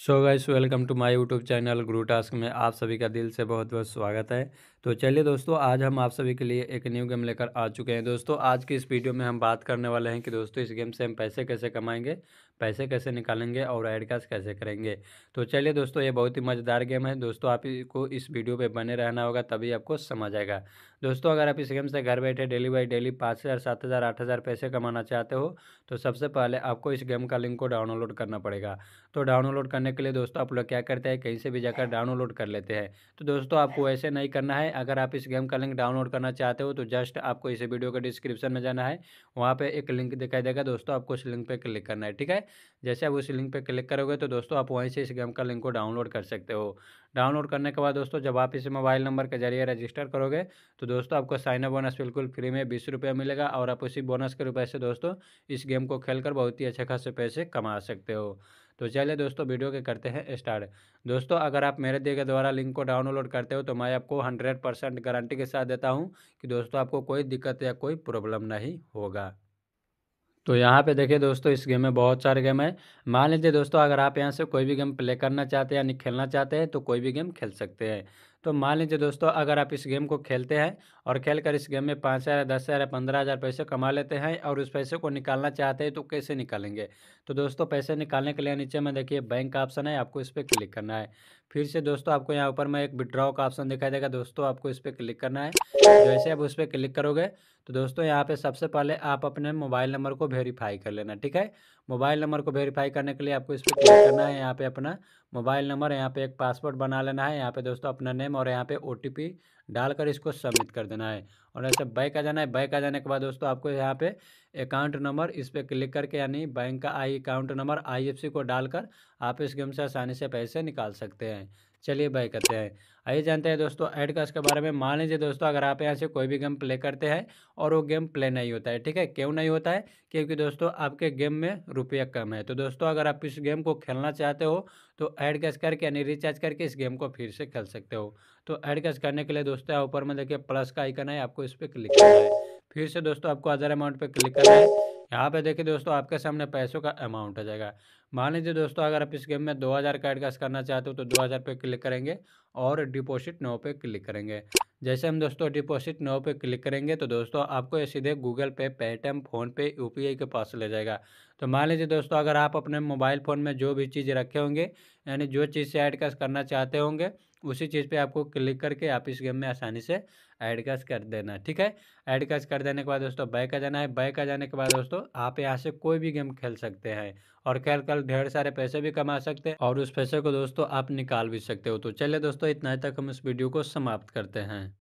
So guys welcome to my YouTube channel ग्रू टास्क में आप सभी का दिल से बहुत बहुत स्वागत है तो चलिए दोस्तों आज हम आप सभी के लिए एक न्यू गेम लेकर आ चुके हैं दोस्तों आज की इस वीडियो में हम बात करने वाले हैं कि दोस्तों इस गेम से हम पैसे कैसे कमाएंगे पैसे कैसे निकालेंगे और एडकास्ट कैसे करेंगे तो चलिए दोस्तों ये बहुत ही मज़ेदार गेम है दोस्तों आपको इस वीडियो पर बने रहना होगा तभी आपको समझ आएगा दोस्तों अगर आप इस गेम से घर बैठे डेली बाई डेली पाँच हज़ार सात हज़ार आठ हज़ार पैसे कमाना चाहते हो तो सबसे पहले आपको इस गेम का लिंक को डाउनलोड करना पड़ेगा तो डाउनलोड करने करने के लिए दोस्तों आप लोग क्या करते हैं कहीं से भी जाकर डाउनलोड कर लेते हैं तो दोस्तों आपको हाँ। ऐसे नहीं करना है अगर आप इस गेम का लिंक डाउनलोड करना चाहते हो तो जस्ट आपको इस वीडियो के डिस्क्रिप्शन में जाना है वहाँ पर एक लिंक दिखाई देगा दोस्तों आपको उस लिंक पर क्लिक करना है ठीक है जैसे आप उस लिंक पर क्लिक करोगे तो दोस्तों आप वहीं से इस गेम का लिंक को डाउनलोड कर सकते हो डाउनलोड करने के बाद दोस्तों जब आप इस मोबाइल नंबर के जरिए रजिस्टर करोगे तो दोस्तों आपको साइना बोनस बिल्कुल फ्री में बीस रुपये मिलेगा और आप उसी बोनस के रुपये से दोस्तों इस गेम को खेलकर बहुत ही अच्छे खासे पैसे कमा सकते हो तो चलिए दोस्तों वीडियो के करते हैं स्टार्ट दोस्तों अगर आप मेरे दिए गए द्वारा लिंक को डाउनलोड करते हो तो मैं आपको हंड्रेड परसेंट गारंटी के साथ देता हूँ कि दोस्तों आपको कोई दिक्कत या कोई प्रॉब्लम नहीं होगा तो यहाँ पे देखिए दोस्तों इस गेम में बहुत सारे गेम है मान लीजिए दोस्तों अगर आप यहाँ से कोई भी गेम प्ले करना चाहते हैं यानी खेलना चाहते हैं तो कोई भी गेम खेल सकते हैं तो मान लीजिए दोस्तों अगर आप इस गेम को खेलते हैं और खेल कर इस गेम में पाँच हज़ार दस हज़ार पंद्रह हज़ार पैसे कमा लेते हैं और उस पैसे को निकालना चाहते हैं तो कैसे निकालेंगे तो दोस्तों पैसे निकालने के लिए नीचे में देखिए बैंक का ऑप्शन है आपको इस पर क्लिक करना है फिर से दोस्तों आपको यहाँ ऊपर में एक विड्रॉ का ऑप्शन दिखाई देगा दोस्तों आपको इस पर क्लिक करना है जैसे आप उस पर क्लिक करोगे तो दोस्तों यहाँ पे सबसे पहले आप अपने मोबाइल नंबर को वेरीफाई कर लेना ठीक है मोबाइल नंबर को वेरीफाई करने के लिए आपको इस पर क्लिक करना है यहाँ पे अपना मोबाइल नंबर यहाँ पे एक पासवर्ड बना लेना है यहाँ पे दोस्तों अपना नेम और यहाँ पे ओ डालकर इसको सबमिट कर देना है और ऐसे बैक आ जाना है बैक आ जाने के बाद दोस्तों आपको यहाँ पे अकाउंट नंबर इस पर क्लिक करके यानी बैंक का आई अकाउंट नंबर आईएफसी को डालकर आप इस गेम से आसानी से पैसे निकाल सकते हैं चलिए बाय करते हैं आइए जानते हैं दोस्तों एड कास्ट के बारे में मान लीजिए दोस्तों अगर आप यहाँ से कोई भी गेम प्ले करते हैं और वो गेम प्ले नहीं होता है ठीक है क्यों नहीं होता है क्योंकि दोस्तों आपके गेम में रुपया कम है तो दोस्तों अगर आप इस गेम को खेलना चाहते हो तो एड कैश करके यानी रिचार्ज करके इस गेम को फिर से खेल सकते हो तो एड कैश करने के लिए दोस्तों ऊपर में देखिए प्लस का आइकन है आपको इस पर क्लिक करना है फिर से दोस्तों आपको अदर अमाउंट पर क्लिक करना है यहाँ पे देखिए दोस्तों आपके सामने पैसों का अमाउंट आ जाएगा मान लीजिए दोस्तों अगर आप इस गेम में 2000 का एडकास्ट करना चाहते हो तो 2000 पे क्लिक करेंगे और डिपॉजिट नो पे क्लिक करेंगे जैसे हम दोस्तों डिपॉजिट नो पे क्लिक करेंगे तो दोस्तों आपको ये सीधे गूगल पे पेटीएम फ़ोनपे यू के पास ले जाएगा तो मान लीजिए दोस्तों अगर आप अपने मोबाइल फ़ोन में जो भी चीज़ रखे होंगे यानी जो चीज़ से एडकास्ट करना चाहते होंगे उसी चीज़ पे आपको क्लिक करके आप इस गेम में आसानी से ऐड कैश कर देना ठीक है ऐड कैश कर देने के बाद दोस्तों बैक आ जाना है बैक आ जाने के बाद दोस्तों आप यहाँ से कोई भी गेम खेल सकते हैं और खेल कर ढेर सारे पैसे भी कमा सकते हैं और उस पैसे को दोस्तों आप निकाल भी सकते हो तो चलिए दोस्तों इतना ही तक हम इस वीडियो को समाप्त करते हैं